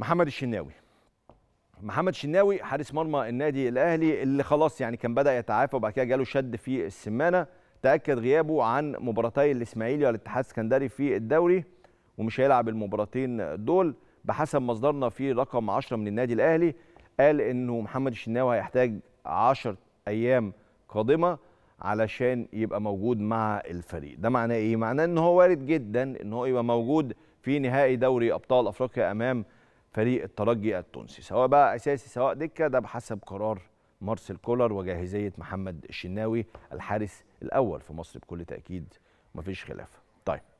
محمد الشناوي محمد شناوي حارس مرمى النادي الاهلي اللي خلاص يعني كان بدا يتعافى وبعد كده جاله شد في السمانه تاكد غيابه عن مباراتي الاسماعيلي والاتحاد السكندري في الدوري ومش هيلعب المباراتين دول بحسب مصدرنا في رقم 10 من النادي الاهلي قال انه محمد الشناوي هيحتاج 10 ايام قادمه علشان يبقى موجود مع الفريق ده معناه ايه معناه ان هو وارد جدا ان هو يبقى موجود في نهائي دوري ابطال افريقيا امام فريق الترجي التونسي سواء بقى اساسي سواء دكه ده بحسب قرار مارسيل كولر وجاهزيه محمد الشناوي الحارس الاول في مصر بكل تاكيد مفيش خلاف طيب